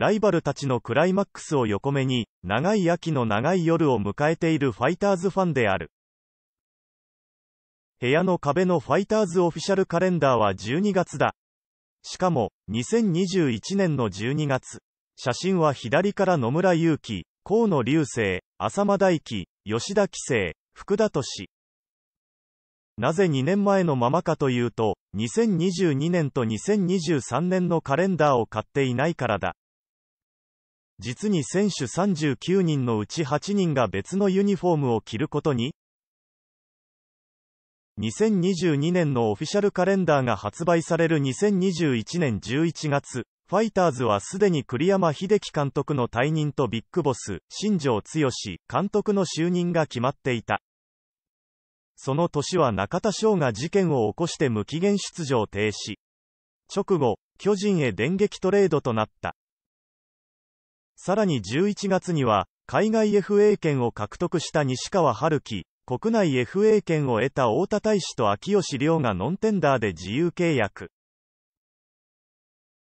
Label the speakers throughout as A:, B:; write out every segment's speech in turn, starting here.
A: ライバルたちのクライマックスを横目に、長い秋の長い夜を迎えているファイターズファンである。部屋の壁のファイターズオフィシャルカレンダーは12月だ。しかも、2021年の12月。写真は左から野村祐希、河野隆生、浅間大樹、吉田紀生、福田俊。なぜ2年前のままかというと、2022年と2023年のカレンダーを買っていないからだ。実に選手39人のうち8人が別のユニフォームを着ることに2022年のオフィシャルカレンダーが発売される2021年11月、ファイターズはすでに栗山英樹監督の退任とビッグボス、新庄剛志監督の就任が決まっていた。その年は中田翔が事件を起こして無期限出場停止。直後、巨人へ電撃トレードとなった。さらに11月には、海外 FA 権を獲得した西川春樹、国内 FA 権を得た太田大使と秋吉亮がノンテンダーで自由契約。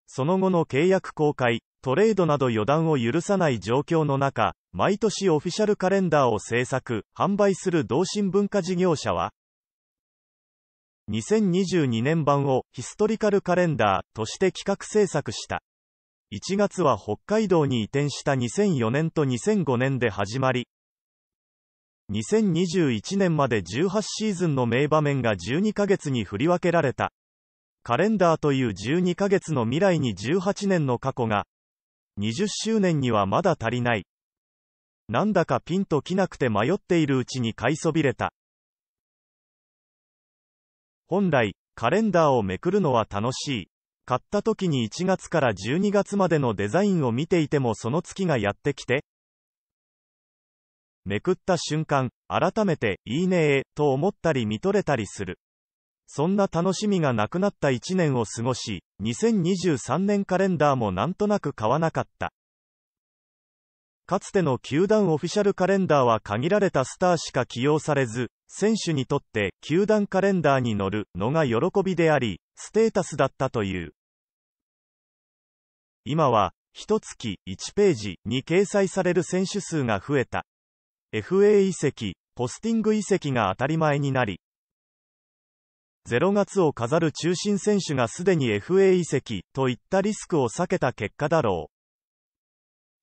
A: その後の契約公開、トレードなど予断を許さない状況の中、毎年オフィシャルカレンダーを制作、販売する同心文化事業者は、2022年版をヒストリカルカレンダーとして企画制作した。1月は北海道に移転した2004年と2005年で始まり、2021年まで18シーズンの名場面が12ヶ月に振り分けられた。カレンダーという12ヶ月の未来に18年の過去が、20周年にはまだ足りない。なんだかピンときなくて迷っているうちに買いそびれた。本来、カレンダーをめくるのは楽しい。買った時に1月から12月までのデザインを見ていてもその月がやってきて、めくった瞬間、改めて、いいねえ、と思ったり見とれたりする。そんな楽しみがなくなった1年を過ごし、2023年カレンダーもなんとなく買わなかった。かつての球団オフィシャルカレンダーは限られたスターしか起用されず、選手にとって球団カレンダーに乗るのが喜びであり、ステータスだったという。今は、1月1ページに掲載される選手数が増えた。FA 移籍、ポスティング移籍が当たり前になり、0月を飾る中心選手がすでに FA 移籍といったリスクを避けた結果だろう。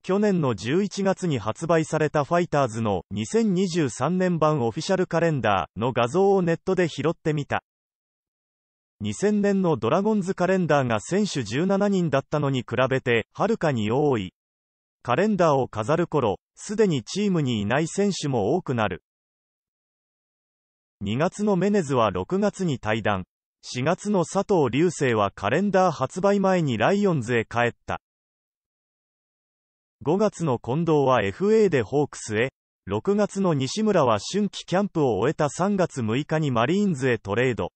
A: 去年の11月に発売されたファイターズの2023年版オフィシャルカレンダーの画像をネットで拾ってみた。2000年のドラゴンズカレンダーが選手17人だったのに比べて、はるかに多い。カレンダーを飾る頃、すでにチームにいない選手も多くなる。2月のメネズは6月に退団。4月の佐藤隆星はカレンダー発売前にライオンズへ帰った。5月の近藤は FA でホークスへ、6月の西村は春季キャンプを終えた3月6日にマリーンズへトレード。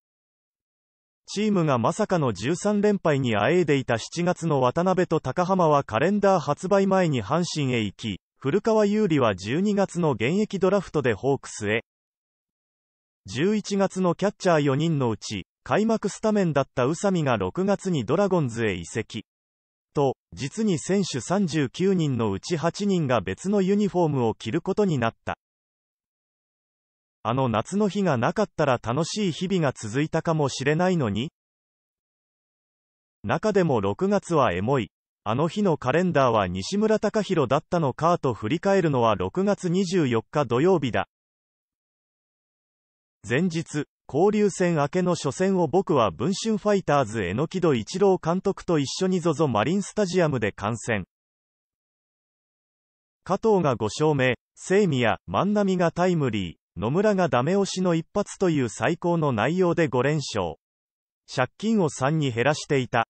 A: チームがまさかの13連敗にあえいでいた7月の渡辺と高浜はカレンダー発売前に阪神へ行き、古川優里は12月の現役ドラフトでホークスへ。11月のキャッチャー4人のうち、開幕スタメンだった宇佐美が6月にドラゴンズへ移籍。と、実に選手39人のうち8人が別のユニフォームを着ることになった。あの夏の日がなかったら楽しい日々が続いたかもしれないのに中でも6月はエモい。あの日のカレンダーは西村隆弘だったのかと振り返るのは6月24日土曜日だ。前日、交流戦明けの初戦を僕は文春ファイターズ榎戸一郎監督と一緒に ZOZO マリンスタジアムで観戦。加藤が5勝目、清宮、万波がタイムリー。野村がダメ押しの一発という最高の内容で5連勝。借金を3に減らしていた。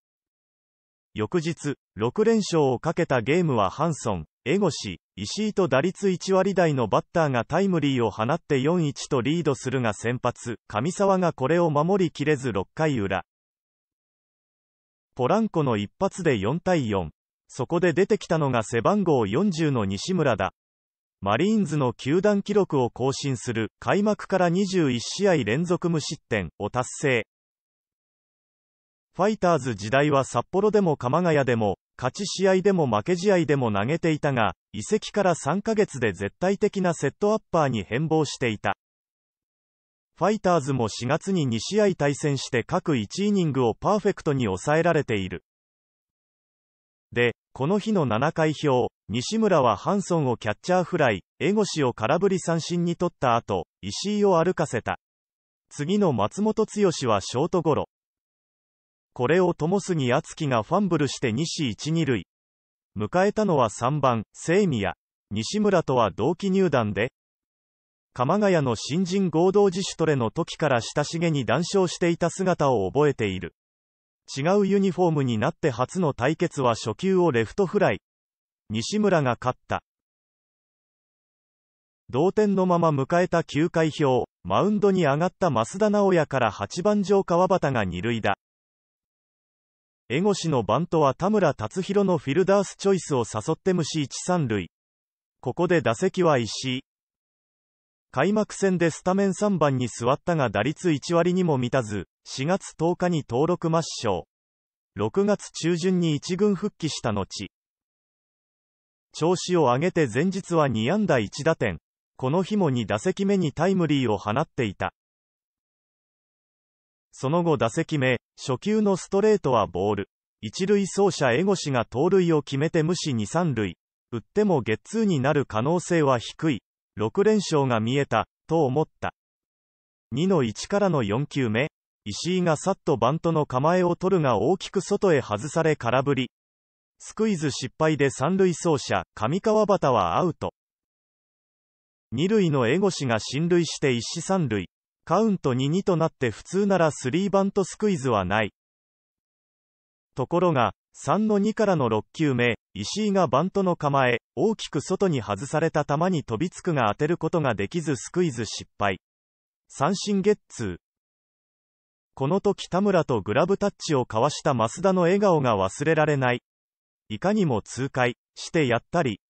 A: 翌日、6連勝をかけたゲームはハンソン、エゴシ、石井と打率1割台のバッターがタイムリーを放って4-1とリードするが先発、上沢がこれを守りきれず6回裏。ポランコの一発で4対4。そこで出てきたのが背番号40の西村だ。マリーンズの球団記録を更新する開幕から21試合連続無失点を達成。ファイターズ時代は札幌でも鎌ヶ谷でも、勝ち試合でも負け試合でも投げていたが、移籍から3ヶ月で絶対的なセットアッパーに変貌していた。ファイターズも4月に2試合対戦して各1イニングをパーフェクトに抑えられている。で、この日の7回表、西村はハンソンをキャッチャーフライ、江越を空振り三振に取った後、石井を歩かせた。次の松本剛はショートゴロ。これを友杉敦樹がファンブルして西一二塁。迎えたのは3番、清宮。西村とは同期入団で、鎌ヶ谷の新人合同自主トレの時から親しげに談笑していた姿を覚えている。違うユニフォームになって初の対決は初球をレフトフライ。西村が勝った。同点のまま迎えた9回表、マウンドに上がった増田直也から8番上川端が二塁打。江越のバントは田村達弘のフィルダースチョイスを誘って無視一三塁。ここで打席は石井。開幕戦でスタメン3番に座ったが打率1割にも満たず、4月10日に登録抹消。6月中旬に1軍復帰した後、調子を上げて前日は2安打1打点。この日も2打席目にタイムリーを放っていた。その後打席目、初球のストレートはボール。一塁走者江越が盗塁を決めて無視2、3塁。打ってもゲッツーになる可能性は低い。6連勝が見えた、と思った。2の1からの4球目、石井がさっとバントの構えを取るが大きく外へ外され空振り。スクイズ失敗で三塁走者、上川端はアウト。二塁の江越が進塁して一死三塁。カウント2-2となって普通ならスリーバントスクイズはない。ところが、3-2からの6球目、石井がバントの構え、大きく外に外された球に飛びつくが当てることができずスクイズ失敗。三振ゲッツー。この時田村とグラブタッチを交わした増田の笑顔が忘れられない。いかにも痛快、してやったり。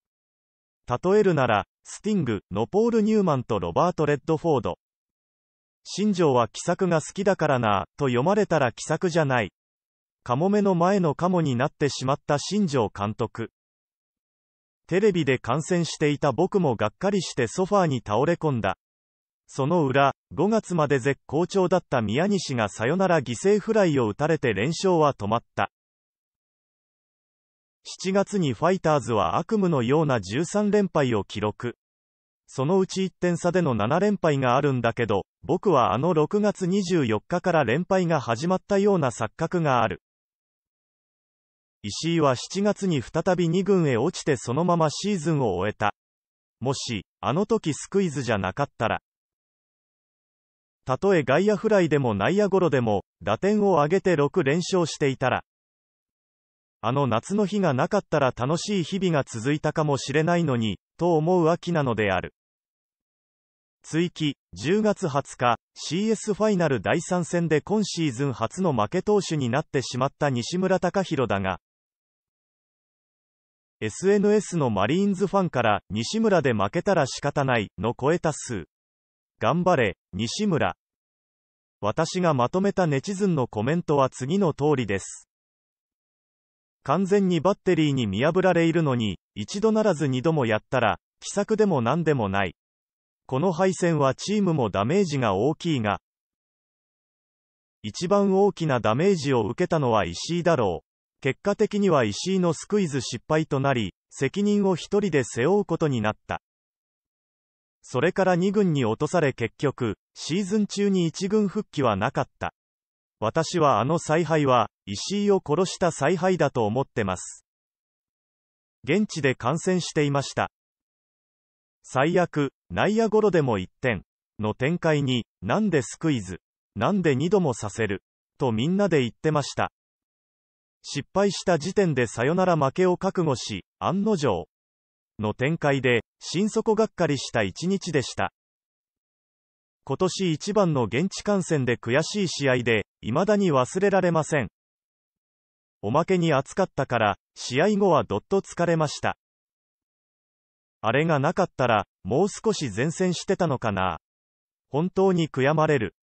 A: 例えるなら、スティングのポール・ニューマンとロバート・レッドフォード。新庄は気さくが好きだからなぁ、と読まれたら気さくじゃない。カモメの前のカモになってしまった新庄監督。テレビで観戦していた僕もがっかりしてソファーに倒れ込んだ。その裏、5月まで絶好調だった宮西がサヨナラ犠牲フライを打たれて連勝は止まった。7月にファイターズは悪夢のような13連敗を記録。そのうち1点差での7連敗があるんだけど、僕はあの6月24日から連敗が始まったような錯覚がある。石井は7月に再び2軍へ落ちてそのままシーズンを終えた。もし、あの時スクイズじゃなかったら、たとえ外野フライでも内野ゴロでも、打点を上げて6連勝していたら、あの夏の日がなかったら楽しい日々が続いたかもしれないのに、と思う秋なのである。追記、10月20日、CS ファイナル第3戦で今シーズン初の負け投手になってしまった西村隆弘だが、SNS のマリーンズファンから、西村で負けたら仕方ない、の超えた数。頑張れ、西村。私がまとめたネチズンのコメントは次の通りです。完全にバッテリーに見破られいるのに、一度ならず二度もやったら、奇策でも何でもない。この敗戦はチームもダメージが大きいが、一番大きなダメージを受けたのは石井だろう。結果的には石井のスクイズ失敗となり、責任を一人で背負うことになった。それから2軍に落とされ結局、シーズン中に1軍復帰はなかった。私はあの采配は、石井を殺した采配だと思ってます。現地で観戦していました。最悪、内野ゴロでも1点の展開に、なんでスクイズ、なんで2度もさせる、とみんなで言ってました。失敗した時点でさよなら負けを覚悟し、案の定の展開で、心底がっかりした一日でした。今年一番の現地観戦で悔しい試合で、未だに忘れられません。おまけに暑かったから、試合後はどっと疲れました。あれがなかったら、もう少し前線してたのかな。本当に悔やまれる。